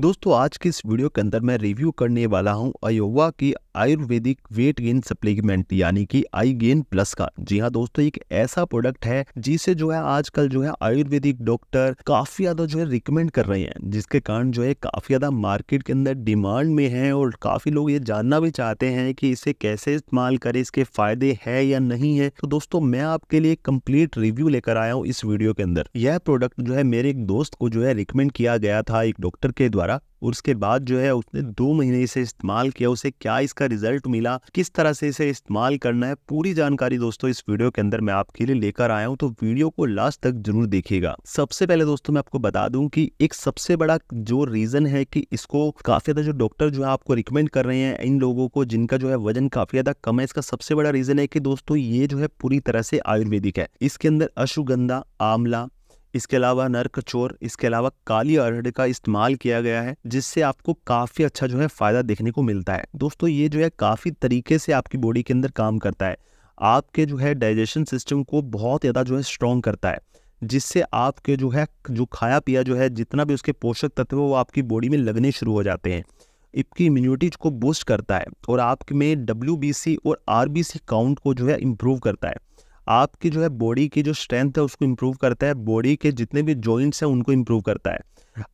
दोस्तों आज के इस वीडियो के अंदर मैं रिव्यू करने वाला हूं अयोवा की आयुर्वेदिक वेट गेन सप्लीमेंट यानी कि आई गेन प्लस का जी हाँ दोस्तों एक ऐसा प्रोडक्ट है जिसे जो है आजकल जो है आयुर्वेदिक डॉक्टर काफी ज्यादा जो है रिकमेंड कर रहे हैं जिसके कारण जो है काफी ज्यादा मार्केट के अंदर डिमांड में है और काफी लोग ये जानना भी चाहते हैं कि इसे कैसे इस्तेमाल करें इसके फायदे है या नहीं है तो दोस्तों मैं आपके लिए कंप्लीट रिव्यू लेकर आया हूँ इस वीडियो के अंदर यह प्रोडक्ट जो है मेरे एक दोस्त को जो है रिकमेंड किया गया था एक डॉक्टर के द्वारा और उसके बाद जो है उसने दो महीने इसे इस्तेमाल किया उसे क्या इसका रिजल्ट मिला किस तरह से इसे इस्तेमाल करना है पूरी जानकारी दोस्तों इस वीडियो के अंदर मैं आपके लिए लेकर आया हूं तो वीडियो को लास्ट तक जरूर देखिएगा सबसे पहले दोस्तों मैं आपको बता दूं कि एक सबसे बड़ा जो रीजन है कि इसको काफी ज्यादा जो डॉक्टर जो है आपको रिकमेंड कर रहे हैं इन लोगों को जिनका जो है वजन काफी ज्यादा कम है इसका सबसे बड़ा रीजन है कि दोस्तों ये जो है पूरी तरह से आयुर्वेदिक है इसके अंदर अश्वगंधा आंवला इसके अलावा नर्क चोर इसके अलावा काली अर्ड का इस्तेमाल किया गया है जिससे आपको काफी अच्छा जो है फायदा देखने को मिलता है दोस्तों ये जो है काफी तरीके से आपकी बॉडी के अंदर काम करता है आपके जो है डाइजेशन सिस्टम को बहुत ज़्यादा जो है स्ट्रॉन्ग करता है जिससे आपके जो है जो खाया पिया जो है जितना भी उसके पोषक तत्व वो आपकी बॉडी में लगने शुरू हो जाते हैं इसकी इम्यूनिटी को बूस्ट करता है और आपके में डब्ल्यू और आर काउंट को जो है इम्प्रूव करता है आपकी जो है बॉडी की जो स्ट्रेंथ है उसको इम्प्रूव करता है बॉडी के जितने भी जॉइंट्स हैं उनको इम्प्रूव करता है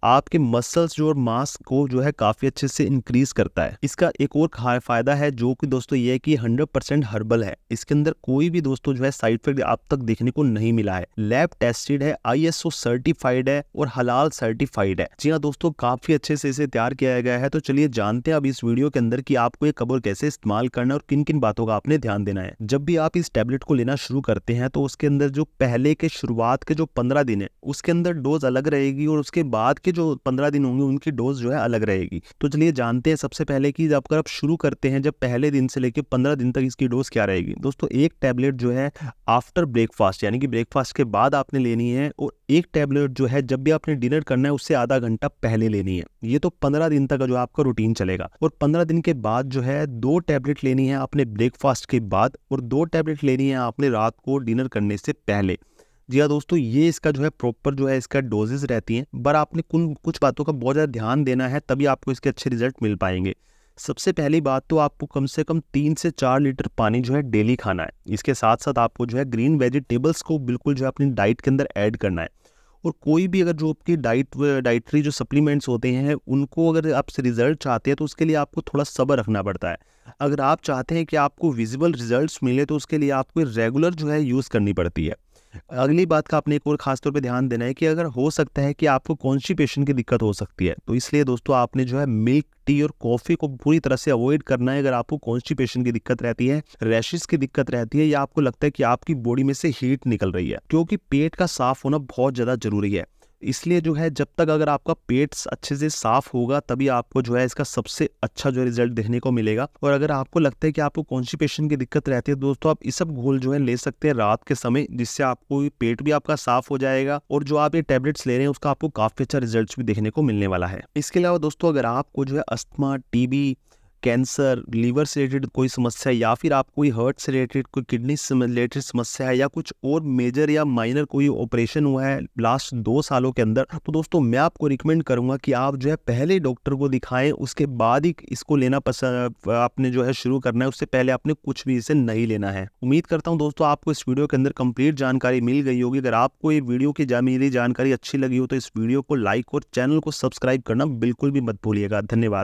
आपके मसल्स जो और मास को जो है काफ़ी अच्छे से इंक्रीज करता है इसका एक और फायदा है जो कि दोस्तों ये कि हंड्रेड परसेंट हर्बल है इसके अंदर कोई भी दोस्तों जो है साइड इफेक्ट आप तक देखने को नहीं मिला है लैब टेस्टेड है आई सर्टिफाइड है और हलाल सर्टिफाइड है जी हाँ दोस्तों काफी अच्छे से इसे तैयार किया गया है तो चलिए जानते हैं अब इस वीडियो के अंदर की आपको ये कबर कैसे इस्तेमाल करना और किन किन बातों का आपने ध्यान देना है जब भी आप इस टेबलेट को लेना शुरू करते हैं तो उसके अंदर जो पहले के शुरुआत के जो पंद्रह दिन है उसके अंदर डोज अलग रहेगी और उसके बाद बाद के जो पंद्रह दिन होंगे उनकी डोज जो है अलग रहेगी तो चलिए जानते हैं सबसे पहले कि जब अगर आप शुरू करते हैं जब पहले दिन से लेकर पंद्रह दिन तक इसकी डोज क्या रहेगी दोस्तों एक टैबलेट जो है आफ्टर ब्रेकफास्ट यानी कि ब्रेकफास्ट के बाद आपने लेनी है और एक टैबलेट जो है जब भी आपने डिनर करना है उससे आधा घंटा पहले लेनी है ये तो पंद्रह दिन तक जो आपका रूटीन चलेगा और पंद्रह दिन के बाद जो है दो टैबलेट लेनी है अपने ब्रेकफास्ट के बाद और दो टैबलेट लेनी है आपने रात को डिनर करने से पहले जी हाँ दोस्तों ये इसका जो है प्रॉपर जो है इसका डोजेज रहती हैं पर आपने कुल कुछ बातों का बहुत ज़्यादा ध्यान देना है तभी आपको इसके अच्छे रिजल्ट मिल पाएंगे सबसे पहली बात तो आपको कम से कम तीन से चार लीटर पानी जो है डेली खाना है इसके साथ साथ आपको जो है ग्रीन वेजिटेबल्स को बिल्कुल जो है अपनी डाइट के अंदर ऐड करना है और कोई भी अगर जो आपकी डाइट डाइटरी जो सप्लीमेंट्स होते हैं उनको अगर आपसे रिजल्ट चाहते हैं तो उसके लिए आपको थोड़ा सब्र रखना पड़ता है अगर आप चाहते हैं कि आपको विजिबल रिजल्ट्स मिले तो उसके लिए आपको रेगुलर जो है यूज़ करनी पड़ती है अगली बात का आपने एक और खास तौर पे ध्यान देना है कि अगर हो सकता है कि आपको कॉन्स्टिपेशन की दिक्कत हो सकती है तो इसलिए दोस्तों आपने जो है मिल्क टी और कॉफी को पूरी तरह से अवॉइड करना है अगर आपको कॉन्स्टिपेशन की दिक्कत रहती है रैशेस की दिक्कत रहती है या आपको लगता है कि आपकी बॉडी में से हीट निकल रही है क्योंकि पेट का साफ होना बहुत ज्यादा जरूरी है इसलिए जो है जब तक अगर आपका पेट अच्छे से साफ होगा तभी आपको जो है इसका सबसे अच्छा जो रिजल्ट देखने को मिलेगा और अगर आपको लगता है कि आपको कॉन्स्टिपेशन की दिक्कत रहती है दोस्तों आप इस सब घोल जो है ले सकते हैं रात के समय जिससे आपको पेट भी आपका साफ हो जाएगा और जो आप ये टेबलेट्स ले रहे हैं उसका आपको काफी अच्छा रिजल्ट भी देखने को मिलने वाला है इसके अलावा दोस्तों अगर आपको जो है अस्थमा टीबी कैंसर लीवर से रिलेटेड कोई समस्या या फिर आप कोई हर्ट से रिलेटेड कोई किडनी से रिलेटेड समस्या है या कुछ और मेजर या माइनर कोई ऑपरेशन हुआ है लास्ट दो सालों के अंदर तो दोस्तों मैं आपको रिकमेंड करूंगा कि आप जो है पहले डॉक्टर को दिखाएं उसके बाद ही इसको लेना पसंद आपने जो है शुरू करना है उससे पहले आपने कुछ भी इसे नहीं लेना है उम्मीद करता हूँ दोस्तों आपको इस वीडियो के अंदर कंप्लीट जानकारी मिल गई होगी अगर आपको ये वीडियो की मेरी जानकारी अच्छी लगी हो तो इस वीडियो को लाइक और चैनल को सब्सक्राइब करना बिल्कुल भी मत भूलिएगा धन्यवाद